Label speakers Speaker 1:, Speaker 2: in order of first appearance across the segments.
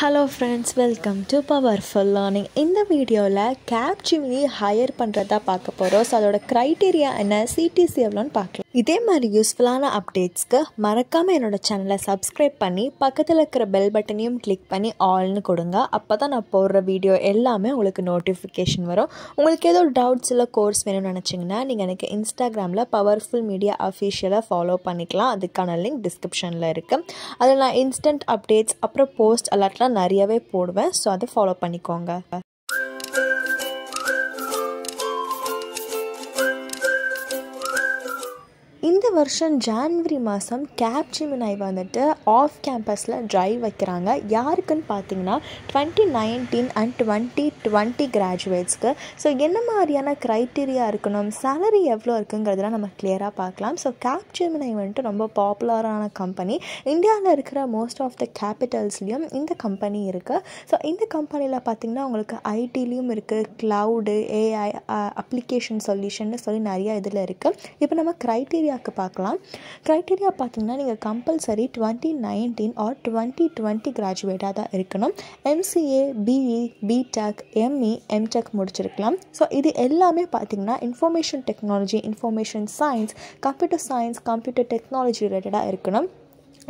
Speaker 1: hello friends welcome to powerful learning இந்த வீடியோவில் gap Capgemini higher பண்ணுறதா பார்க்க போகிறோம் ஸோ அதோட க்ரைட்டீரியா என்ன சிடிசி எவ்வளோன்னு பார்க்கலாம் இதே மாதிரி யூஸ்ஃபுல்லான அப்டேட்ஸ்க்கு மறக்காமல் என்னோடய சேனலை சப்ஸ்கிரைப் பண்ணி பக்கத்தில் இருக்கிற பெல் பட்டனையும் கிளிக் பண்ணி ஆல்னு கொடுங்க அப்போ தான் நான் போடுற வீடியோ எல்லாமே உங்களுக்கு நோட்டிஃபிகேஷன் வரும் உங்களுக்கு ஏதோ டவுட்ஸ் இல்லை கோர்ஸ் வேணும்னு நினச்சிங்கன்னா நீங்கள் எனக்கு இன்ஸ்டாகிராமில் பவர்ஃபுல் மீடியா அஃபிஷியலாக ஃபாலோ பண்ணிக்கலாம் அதுக்கான லிங்க் டிஸ்கிரிப்ஷனில் இருக்குது அதில் நான் இன்ஸ்டன்ட் அப்டேட்ஸ் அப்புறம் போஸ்ட் அலர்ட்லாம் நிறையவே போடுவேன் ஸோ அதை ஃபாலோ பண்ணிக்கோங்க இந்த வருஷம் ஜான்வரி மாதம் கேப் ஜிமினாய் வந்துட்டு ஆஃப் கேம்பஸில் ட்ரைவ் வைக்கிறாங்க யாருக்குன்னு பார்த்தீங்கன்னா twenty nineteen and twenty twenty கிராஜுவேட்ஸ்க்கு ஸோ என்ன மாதிரியான க்ரைட்டீரியா இருக்கணும் சேலரி எவ்வளோ இருக்குங்கிறதுலாம் நம்ம கிளியராக பார்க்கலாம் ஸோ கேப் ஜிமினாய் வந்துட்டு ரொம்ப பாப்புலரான கம்பெனி இந்தியாவில் இருக்கிற மோஸ்ட் ஆஃப் த கேபிட்டல்ஸ்லேயும் இந்த கம்பெனி இருக்குது ஸோ இந்த கம்பெனியில் பார்த்திங்கன்னா உங்களுக்கு ஐடிலையும் இருக்குது க்ளவுடு ஏஐ அப்ளிகேஷன் சொல்யூஷன் சொல்லி நிறையா இதில் இருக்குது இப்போ நம்ம க்ரைட்டீரியா க்ரைட்டீரியாவுக்கு பார்க்கலாம் க்ரைட்டீரியா பார்த்திங்கன்னா நீங்கள் compulsory twenty nineteen or twenty twenty கிராஜுவேட்டாக தான் இருக்கணும் MCA BE BTech ME MTech முடிச்சிருக்கலாம் ஸோ இது எல்லாமே பார்த்திங்கன்னா information technology information science computer science computer technology ரிலேட்டடாக இருக்கணும்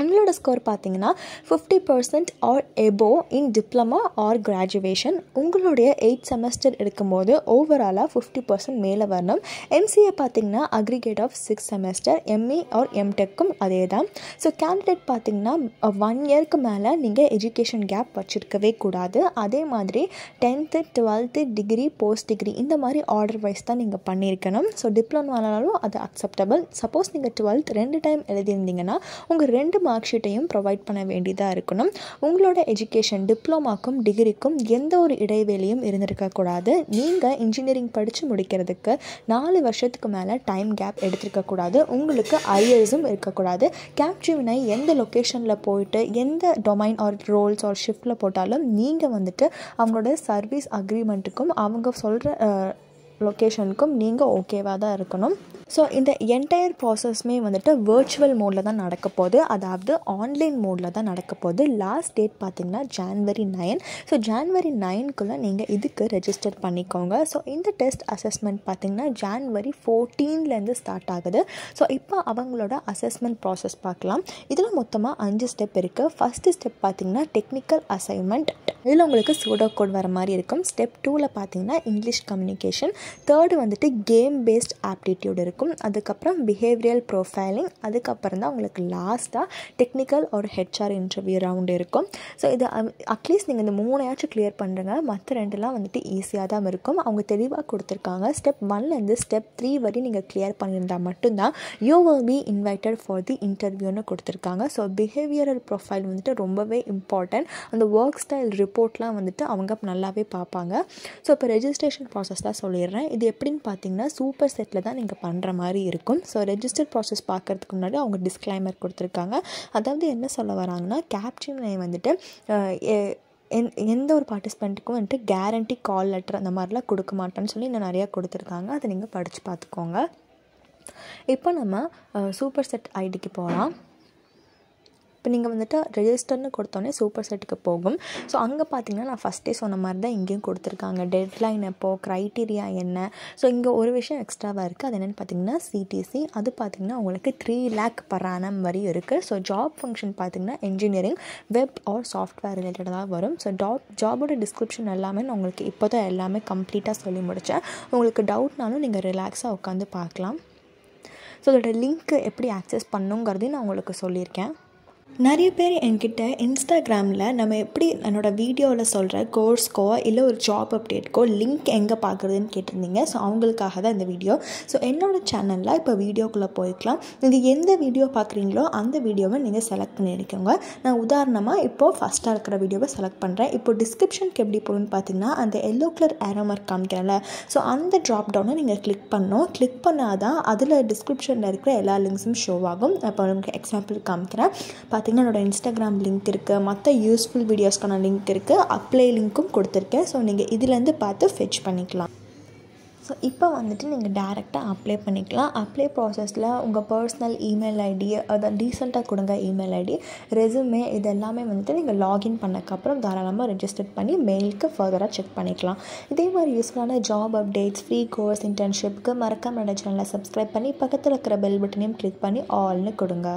Speaker 1: உங்களோட ஸ்கோர் பார்த்தீங்கன்னா fifty percent or above in diploma or graduation உங்களுடைய எயிட் செமஸ்டர் எடுக்கும்போது ஓவராலாக ஃபிஃப்டி பர்சன்ட் மேலே வரணும் எம்சிஏ பார்த்தீங்கன்னா aggregate of six semester ME or எம்டெக்கும் அதே தான் ஸோ கேண்டிடேட் பார்த்தீங்கன்னா ஒன் இயர்க்கு மேலே நீங்கள் எஜுகேஷன் கேப் வச்சுருக்கவே கூடாது அதே மாதிரி tenth twelfth degree post degree இந்த மாதிரி ஆர்டர் வைஸ் தான் நீங்கள் பண்ணியிருக்கணும் ஸோ டிப்ளமானாலும் அது அக்செப்டபிள் சப்போஸ் நீங்கள் டுவெல்த் ரெண்டு டைம் எழுதியிருந்தீங்கன்னா உங்கள் ரெண்டு மார்க் ஷீட்டையும் ப்ரொவைட் பண்ண வேண்டியதாக இருக்கணும் உங்களோட எஜுகேஷன் டிப்ளமாக்கும் டிகிரிக்கும் எந்த ஒரு இடைவெளியும் இருந்திருக்கக்கூடாது நீங்கள் இன்ஜினியரிங் படித்து முடிக்கிறதுக்கு நாலு வருஷத்துக்கு மேலே டைம் கேப் எடுத்துருக்கக்கூடாது உங்களுக்கு ஐயர்ஸும் இருக்கக்கூடாது கேப்ஜிவினை எந்த லொக்கேஷனில் போயிட்டு எந்த டொமைன் ஆர் ரோல்ஸ் ஆர் ஷிஃப்ட்டில் போட்டாலும் நீங்கள் வந்துட்டு அவங்களோட சர்வீஸ் அக்ரிமெண்ட்டுக்கும் அவங்க சொல்கிற லொக்கேஷனுக்கும் நீங்கள் ஓகேவாக தான் இருக்கணும் ஸோ இந்த என்டையர் ப்ராசஸ்மே வந்துட்டு வேர்ச்சுவல் மோடில் தான் நடக்க போகுது அதாவது ஆன்லைன் மோடில் தான் நடக்க போகுது லாஸ்ட் டேட் பார்த்திங்கன்னா ஜான்வரி நைன் ஸோ ஜான்வரி நைன்குள்ளே நீங்கள் இதுக்கு ரெஜிஸ்டர் பண்ணிக்கோங்க ஸோ இந்த டெஸ்ட் அசஸ்மெண்ட் பார்த்திங்கன்னா ஜான்வரி ஃபோர்டீன்லேருந்து ஸ்டார்ட் ஆகுது ஸோ இப்போ அவங்களோட அசஸ்மெண்ட் ப்ராசஸ் பார்க்கலாம் இதில் மொத்தமாக அஞ்சு ஸ்டெப் இருக்குது ஃபஸ்ட்டு ஸ்டெப் பார்த்திங்கன்னா டெக்னிக்கல் அசைன்மெண்ட் இதில் உங்களுக்கு சூடோ கோட் வர மாதிரி இருக்கும் ஸ்டெப் டூவில் பார்த்தீங்கன்னா இங்கிலீஷ் கம்யூனிகேஷன் தேர்டு வந்துட்டு கேம் பேஸ்ட் ஆப்டிடியூட் இருக்கும் அதுக்கப்புறம் பிஹேவியல் ப்ரொஃபைலிங் அதுக்கப்புறம் தான் உங்களுக்கு லாஸ்ட்டாக டெக்னிக்கல் ஒரு ஹெச்ஆர் இன்டர்வியூ ரவுண்டு இருக்கும் ஸோ இது அட்லீஸ்ட் நீங்கள் இந்த மூணையாச்சும் கிளியர் பண்ணுறங்க மற்ற ரெண்டுலாம் வந்துட்டு ஈஸியாக தான் இருக்கும் அவங்க தெளிவாக கொடுத்துருக்காங்க ஸ்டெப் ஒன்லேருந்து ஸ்டெப் த்ரீ வரை நீங்கள் கிளியர் பண்ணியிருந்தால் மட்டும்தான் you will be invited for the இன்டர்வியூன்னு கொடுத்துருக்காங்க ஸோ பிஹேவியரல் ப்ரொஃபைல் வந்துட்டு ரொம்பவே இம்பார்ட்டன்ட் அந்த ஒர்க் ஸ்டைல் ரிப்போர்ட்லாம் வந்துட்டு அவங்க நல்லாவே பார்ப்பாங்க ஸோ இப்போ ரெஜிஸ்ட்ரேஷன் ப்ராசஸ் தான் சொல்லிடுறேன் இது எப்படின்னு பார்த்தீங்கன்னா சூப்பர் செட்டில் தான் நீங்கள் பண்ணுற மாதிரி இருக்கும் ஸோ ரெஜிஸ்டர் ப்ராசஸ் பார்க்குறதுக்கு முன்னாடி அவங்க டிஸ்க்ளைமர் கொடுத்துருக்காங்க அதாவது என்ன சொல்ல வராங்கன்னா கேப்டின் வந்துட்டு எந் எந்த ஒரு பார்ட்டிசிபெண்ட்டுக்கும் வந்துட்டு கேரண்டி கால் லெட்டர் அந்த மாதிரிலாம் கொடுக்க மாட்டேன்னு சொல்லி இன்னும் நிறையா கொடுத்துருக்காங்க அதை நீங்கள் படித்து பார்த்துக்கோங்க இப்போ நம்ம சூப்பர் செட் ஐடிக்கு போகலாம் இப்போ நீங்கள் வந்துட்டு ரெஜிஸ்டர்னு கொடுத்தோன்னே சூப்பர் செட்டுக்கு போகும் ஸோ அங்கே பார்த்தீங்கன்னா நான் ஃபஸ்ட்டே சொன்ன மாதிரி தான் இங்கேயும் கொடுத்துருக்காங்க டெட்லைன் எப்போ க்ரைட்டீரியா என்ன ஸோ இங்கே ஒரு விஷயம் எக்ஸ்ட்ராவாக இருக்குது அது என்னென்னு பார்த்தீங்கன்னா சிடிசி அது பார்த்திங்கன்னா உங்களுக்கு த்ரீ லேக் பர் ஆனம் வரி இருக்குது ஸோ ஜாப் ஃபங்க்ஷன் பார்த்திங்கன்னா இன்ஜினியரிங் வெப் ஆர் சாஃப்ட்வேர் ரிலேட்டடாக வரும் ஸோ டாப் ஜாபோட டிஸ்கிரிப்ஷன் எல்லாமே நான் உங்களுக்கு இப்போ தான் எல்லாமே கம்ப்ளீட்டாக சொல்லி முடித்தேன் உங்களுக்கு டவுட்னாலும் நீங்கள் ரிலாக்ஸாக உட்காந்து பார்க்கலாம் ஸோ அதோடய லிங்க்கு எப்படி ஆக்சஸ் பண்ணுங்கிறதையும் நான் உங்களுக்கு சொல்லியிருக்கேன் நிறைய பேர் என்கிட்ட இன்ஸ்டாகிராமில் நம்ம எப்படி என்னோடய வீடியோவில் சொல்கிற கோர்ஸ்க்கோ இல்லை ஒரு ஜாப் அப்டேட்க்கோ லிங்க் எங்கே பார்க்குறதுன்னு கேட்டிருந்தீங்க ஸோ அவங்களுக்காக தான் இந்த வீடியோ ஸோ என்னோடய சேனலில் இப்போ வீடியோக்குள்ளே போய்க்கலாம் நீங்கள் எந்த வீடியோ பார்க்குறீங்களோ அந்த வீடியோவை நீங்கள் செலக்ட் பண்ணி எடுக்கோங்க நான் உதாரணமாக இப்போது ஃபஸ்ட்டாக இருக்கிற வீடியோவை செலக்ட் பண்ணுறேன் இப்போ டிஸ்கிரிப்ஷனுக்கு எப்படி போகணும்னு பார்த்தீங்கன்னா அந்த yellow colour arrow mark so அந்த ட்ராப் டவுனை நீங்கள் கிளிக் பண்ணோம் கிளிக் பண்ணால் தான் அதில் டிஸ்கிரிப்ஷனில் இருக்கிற எல்லா லிங்க்ஸும் ஷோ ஆகும் அப்போ உங்களுக்கு எக்ஸாம்பிள் காமிக்கிறேன் பார்த்தீங்கன்னா என்னோடய இன்ஸ்டாகிராம் லிங்க் இருக்குது மற்ற யூஸ்ஃபுல் வீடியோஸ்க்கான லிங்க் இருக்குது அப்ளை லிங்க்கும் கொடுத்துருக்கேன் ஸோ நீங்கள் இதுலேருந்து பார்த்து ஃபெச் பண்ணிக்கலாம் ஸோ இப்போ வந்துட்டு நீங்கள் டேரெக்டாக அப்ளை பண்ணிக்கலாம் அப்ளை ப்ராசஸில் உங்கள் பர்சனல் இமெயில் ஐடி அதை டீசெண்டாக கொடுங்க இமெயில் ஐடி ரெசுமே இது எல்லாமே வந்துட்டு நீங்கள் லாகின் பண்ணக்கப்புறம் தாராளமாக ரெஜிஸ்டர் பண்ணி மெயிலுக்கு ஃபர்தராக செக் பண்ணிக்கலாம் இதே மாதிரி யூஸ்ஃபுல்லான ஜாப் அப்டேட்ஸ் ஃப்ரீ கோர்ஸ் இன்டர்ன்ஷிப்புக்கு மறக்காம சேனலை சப்ஸ்கிரைப் பண்ணி பக்கத்தில் இருக்கிற பெல் பட்டனையும் கிளிக் பண்ணி ஆல்னு கொடுங்க